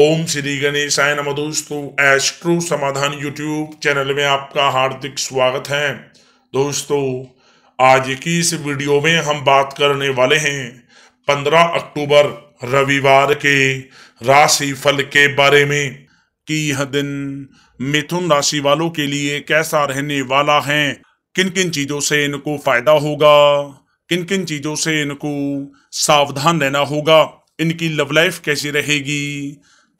ओम श्री गणेशाय नम दोस्तों एस्ट्रो समाधान यूट्यूब चैनल में आपका हार्दिक स्वागत है दोस्तों आज की इस वीडियो में हम बात करने वाले हैं 15 अक्टूबर रविवार के राशि फल के बारे में कि यह दिन मिथुन राशि वालों के लिए कैसा रहने वाला है किन किन चीजों से इनको फायदा होगा किन किन चीजों से इनको सावधान रहना होगा इनकी लव लाइफ कैसी रहेगी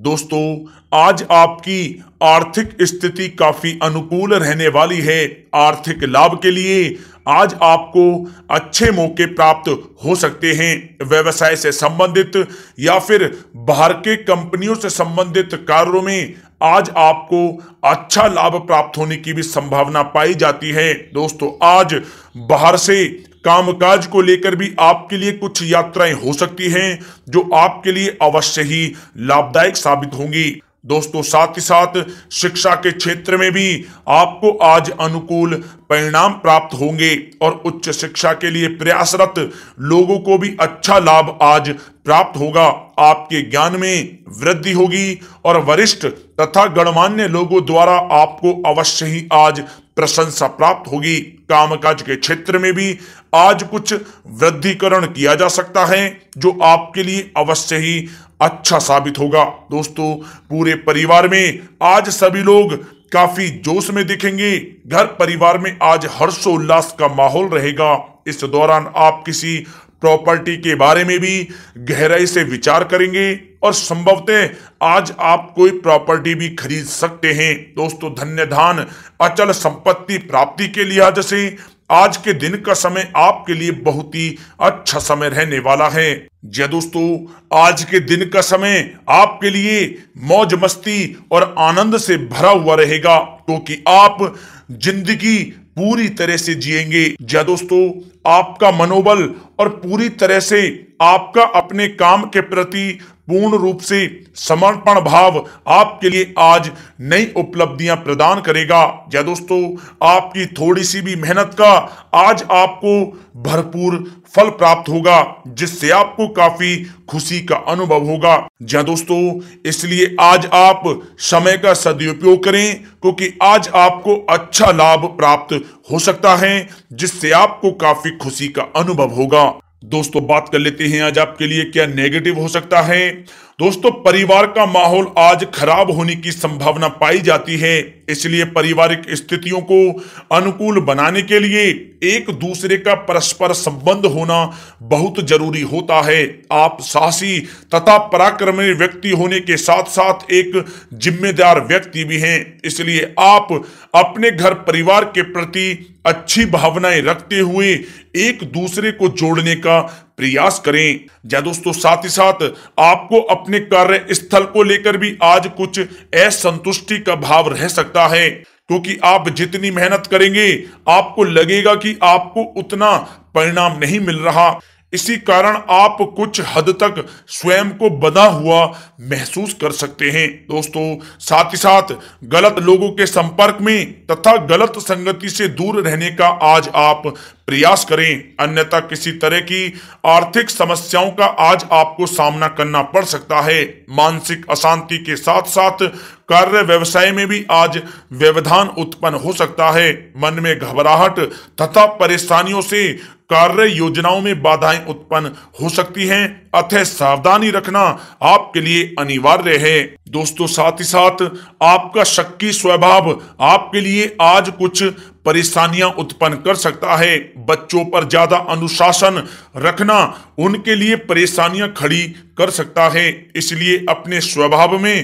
दोस्तों आज आपकी आर्थिक स्थिति काफी अनुकूल रहने वाली है आर्थिक लाभ के लिए आज आपको अच्छे मौके प्राप्त हो सकते हैं व्यवसाय से संबंधित या फिर बाहर के कंपनियों से संबंधित कार्यों में आज आपको अच्छा लाभ प्राप्त होने की भी संभावना पाई जाती है दोस्तों आज बाहर से कामकाज को लेकर भी आपके लिए कुछ यात्राएं हो सकती हैं जो आपके लिए अवश्य ही लाभदायक साबित होंगी दोस्तों साथ ही साथ शिक्षा के क्षेत्र में भी आपको आज अनुकूल परिणाम प्राप्त होंगे और उच्च शिक्षा के लिए प्रयासरत लोगों को भी अच्छा लाभ आज प्राप्त होगा आपके ज्ञान में वृद्धि होगी और वरिष्ठ तथा गणमान्य लोगों द्वारा आपको अवश्य ही आज प्रशंसा प्राप्त होगी कामकाज के क्षेत्र में भी आज कुछ वृद्धिकरण किया जा सकता है जो आपके लिए अवश्य ही अच्छा साबित होगा दोस्तों पूरे परिवार में आज सभी लोग काफी जोश में दिखेंगे घर परिवार में आज हर्षोल्लास का माहौल रहेगा इस दौरान आप किसी प्रॉपर्टी के बारे में भी गहराई से विचार करेंगे और संभवतः आज आप कोई प्रॉपर्टी भी खरीद सकते हैं दोस्तों धन्य धान अचल संपत्ति प्राप्ति के लिहाज से आज के दिन का समय आपके लिए बहुत ही अच्छा समय रहने वाला है जय हाँ दोस्तों आज के दिन का समय आपके लिए मौज मस्ती और आनंद से भरा हुआ रहेगा क्योंकि तो आप जिंदगी पूरी तरह से जिएंगे जय दोस्तों आपका मनोबल और पूरी तरह से आपका अपने काम के प्रति पूर्ण रूप से समर्पण भाव आपके लिए आज नई उपलब्धियां प्रदान करेगा या दोस्तों आपकी थोड़ी सी भी मेहनत का आज आपको भरपूर फल प्राप्त होगा जिससे आपको काफी खुशी का अनुभव होगा या दोस्तों इसलिए आज आप समय का सदुपयोग करें क्योंकि आज आपको अच्छा लाभ प्राप्त हो सकता है जिससे आपको काफी खुशी का अनुभव होगा दोस्तों बात कर लेते हैं आज आपके लिए क्या नेगेटिव हो सकता है दोस्तों परिवार का माहौल आज खराब होने की संभावना पाई जाती है इसलिए पारिवारिक स्थितियों को अनुकूल बनाने के लिए एक दूसरे का परस्पर संबंध होना बहुत जरूरी होता है आप साहसी तथा पराक्रमी व्यक्ति होने के साथ साथ एक जिम्मेदार व्यक्ति भी हैं इसलिए आप अपने घर परिवार के प्रति अच्छी भावनाएं रखते हुए एक दूसरे को जोड़ने का प्रयास करें या दोस्तों साथ ही साथ आपको अपने कार्य स्थल को लेकर भी आज कुछ असंतुष्टि का भाव रह सकता है क्योंकि आप जितनी मेहनत करेंगे आपको लगेगा कि आपको उतना परिणाम नहीं मिल रहा इसी कारण आप कुछ हद तक स्वयं को बना हुआ महसूस कर सकते हैं दोस्तों साथ ही साथ गलत लोगों के संपर्क में तथा गलत संगति से दूर रहने का आज आप प्रयास करें अन्यथा किसी तरह की आर्थिक समस्याओं का आज आपको सामना करना पड़ सकता है मानसिक अशांति के साथ साथ कार्य व्यवसाय में भी आज व्यवधान उत्पन्न हो सकता है मन में घबराहट तथा परेशानियों से कार्य योजनाओं में बाधाएं उत्पन्न हो सकती हैं अतः सावधानी रखना आपके लिए अनिवार्य है दोस्तों साथ ही साथ आपका शक्की स्वभाव आपके लिए आज कुछ परेशानियां उत्पन्न कर सकता है बच्चों पर ज्यादा अनुशासन रखना उनके लिए परेशानियां खड़ी कर सकता है इसलिए अपने स्वभाव में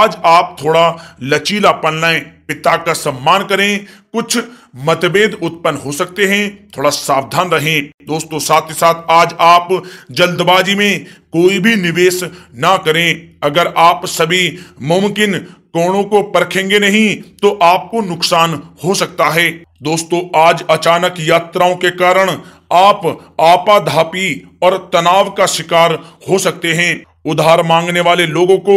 आज आप थोड़ा लचीलापन लाएं पिता का सम्मान करें कुछ मतभेद उत्पन्न हो सकते हैं थोड़ा सावधान रहें दोस्तों साथ ही साथ आज आप जल्दबाजी में कोई भी निवेश ना करें अगर आप सभी मुमकिन कोणों को परखेंगे नहीं तो आपको नुकसान हो सकता है दोस्तों आज अचानक यात्राओं के कारण आप आपाधापी और तनाव का शिकार हो सकते हैं उधार मांगने वाले लोगों को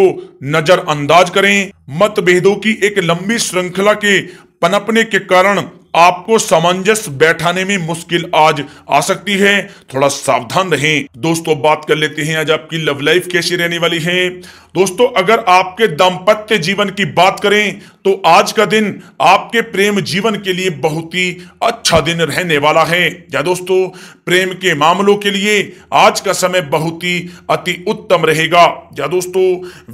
नजरअंदाज करें मतभेदों की एक लंबी श्रृंखला के पनपने के कारण आपको सामंजस्य बैठाने में मुश्किल आज आ सकती है थोड़ा सावधान रहें दोस्तों बात कर लेते हैं आज आपकी लव लाइफ कैसी रहने वाली है दोस्तों अगर आपके दाम्पत्य जीवन की बात करें तो आज का दिन आपके प्रेम जीवन के लिए बहुत ही अच्छा दिन रहने वाला है या दोस्तों प्रेम के मामलों के लिए आज का समय बहुत ही अति उत्तम रहेगा या दोस्तों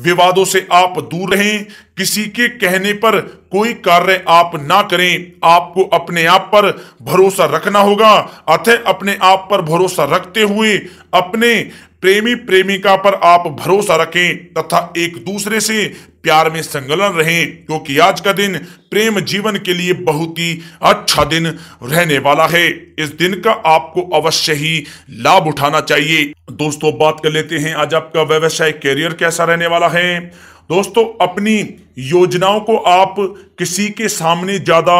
विवादों से आप दूर रहें किसी के कहने पर कोई कार्य आप ना करें आपको अपने आप पर भरोसा रखना होगा अतः अपने आप पर भरोसा रखते हुए अपने प्रेमी प्रेमिका पर आप भरोसा रखें तथा एक दूसरे से प्यार में संगलन रहें क्योंकि आज का दिन प्रेम जीवन के लिए बहुत ही अच्छा दिन रहने वाला है इस दिन का आपको अवश्य ही लाभ उठाना चाहिए दोस्तों बात कर लेते हैं आज आपका व्यवसाय करियर कैसा रहने वाला है दोस्तों अपनी योजनाओं को आप किसी के सामने ज़्यादा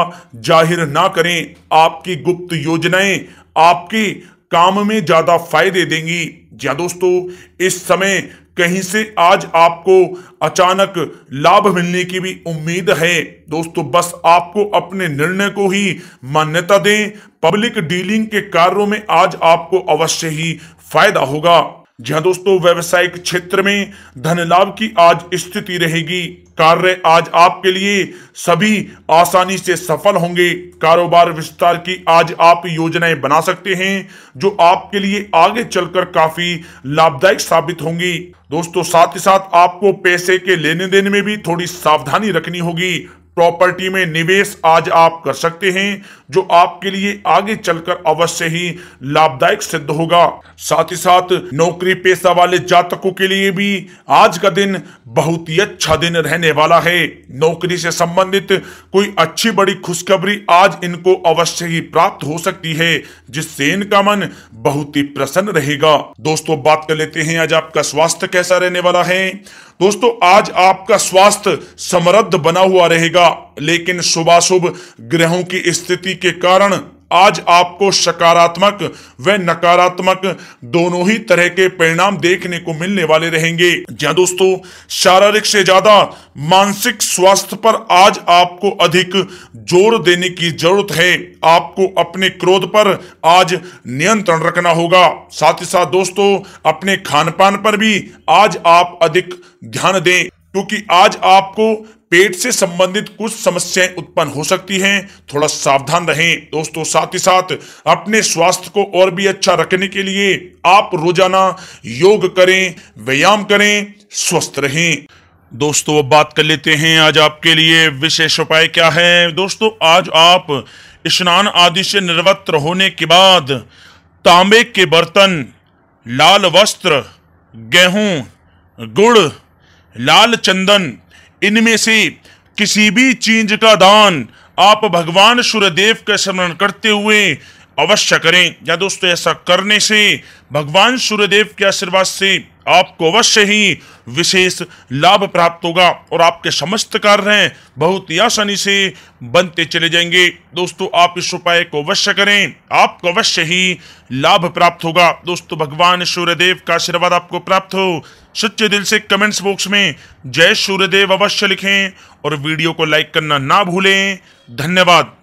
जाहिर ना करें आपकी गुप्त योजनाएं आपके काम में ज़्यादा फायदे देंगी या हाँ दोस्तों इस समय कहीं से आज आपको अचानक लाभ मिलने की भी उम्मीद है दोस्तों बस आपको अपने निर्णय को ही मान्यता दें पब्लिक डीलिंग के कार्यों में आज आपको अवश्य ही फायदा होगा जी हाँ दोस्तों व्यवसायिक क्षेत्र में धन लाभ की आज स्थिति रहेगी कार्य आज आपके लिए सभी आसानी से सफल होंगे कारोबार विस्तार की आज आप योजनाएं बना सकते हैं जो आपके लिए आगे चलकर काफी लाभदायक साबित होंगी दोस्तों साथ ही साथ आपको पैसे के लेने देने में भी थोड़ी सावधानी रखनी होगी प्रॉपर्टी में निवेश आज आप कर सकते हैं जो आपके लिए आगे चलकर अवश्य ही लाभदायक सिद्ध होगा साथ ही साथ नौकरी पेशा वाले जातकों के लिए भी आज का दिन बहुत ही अच्छा दिन रहने वाला है नौकरी से संबंधित कोई अच्छी बड़ी खुशखबरी आज इनको अवश्य ही प्राप्त हो सकती है जिससे इनका मन बहुत ही प्रसन्न रहेगा दोस्तों बात कर लेते हैं आज आपका स्वास्थ्य कैसा रहने वाला है दोस्तों आज आपका स्वास्थ्य समृद्ध बना हुआ रहेगा लेकिन सुबह सुबह ग्रहों की स्थिति के कारण आज आपको सकारात्मक व नकारात्मक दोनों ही तरह के परिणाम देखने को मिलने वाले रहेंगे जहां दोस्तों शारीरिक से ज्यादा मानसिक स्वास्थ्य पर आज आपको अधिक जोर देने की जरूरत है आपको अपने क्रोध पर आज नियंत्रण रखना होगा साथ ही साथ दोस्तों अपने खान पान पर भी आज आप अधिक ध्यान दें क्योंकि आज आपको पेट से संबंधित कुछ समस्याएं उत्पन्न हो सकती हैं थोड़ा सावधान रहें दोस्तों साथ ही साथ अपने स्वास्थ्य को और भी अच्छा रखने के लिए आप रोजाना योग करें व्यायाम करें स्वस्थ रहें दोस्तों अब बात कर लेते हैं आज आपके लिए विशेष उपाय क्या है दोस्तों आज आप स्नान आदि से निर्वत्र होने के बाद तांबे के बर्तन लाल वस्त्र गेहूं गुड़ लाल चंदन इनमें से किसी भी चीज का दान आप भगवान सूर्यदेव का स्मरण करते हुए अवश्य करें या दोस्तों ऐसा करने से भगवान सूर्यदेव के आशीर्वाद से आपको अवश्य ही विशेष लाभ प्राप्त होगा और आपके समस्त कार्य हैं बहुत ही आसानी से बनते चले जाएंगे दोस्तों आप इस उपाय को अवश्य करें आपको अवश्य ही लाभ प्राप्त होगा दोस्तों भगवान सूर्यदेव का आशीर्वाद आपको प्राप्त हो सच्चे दिल से कमेंट्स बॉक्स में जय सूर्यदेव अवश्य लिखें और वीडियो को लाइक करना ना भूलें धन्यवाद